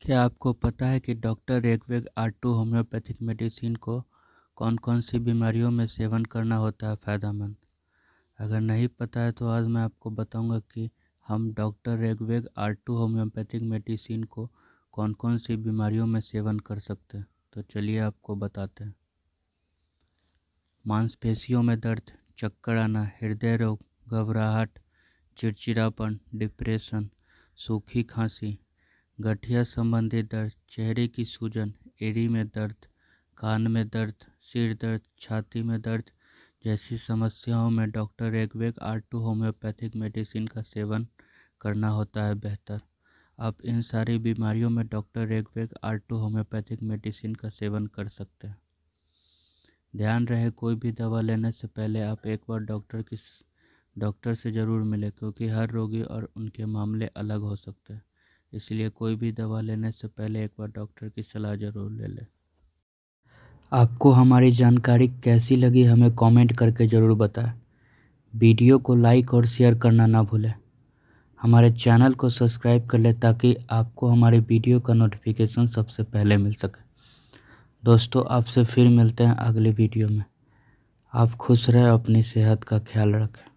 क्या आपको पता है कि doctor R two homeopathic medicine को कौन कौन सी बीमारियों में सेवन करना होता है फ़ायदेमंद अगर नहीं पता है तो आज मैं आपको बताऊंगा कि हम doctor R two homeopathic medicine को कौन कौन सी बीमारियों में सेवन कर सकते हैं तो चलिए आपको बताते हैं मांसपेशियों में दर्द चक्कर आना हृदय रोग घबराहट चिड़चिड़ापन डिप्रेशन सूखी खांसी गठिया संबंधी दर्द चेहरे की सूजन एड़ी में दर्द कान में दर्द सिर दर्द छाती में दर्द जैसी समस्याओं में doctor Reckeweg R two homeopathic medicine का सेवन करना होता है बेहतर आप इन सारी बीमारियों में doctor Reckeweg R two homeopathic medicine का सेवन कर सकते हैं ध्यान रहे कोई भी दवा लेने से पहले आप एक बार डॉक्टर की डॉक्टर से ज़रूर मिलें क्योंकि हर रोगी और उनके मामले अलग हो सकते हैं इसलिए कोई भी दवा लेने से पहले एक बार डॉक्टर की सलाह ज़रूर ले लें आपको हमारी जानकारी कैसी लगी हमें कमेंट करके ज़रूर बताएं वीडियो को लाइक और शेयर करना ना भूलें हमारे चैनल को सब्सक्राइब कर लें ताकि आपको हमारे वीडियो का नोटिफिकेशन सबसे पहले मिल सके दोस्तों आपसे फिर मिलते हैं अगले वीडियो में आप खुश रहें अपनी सेहत का ख्याल रखें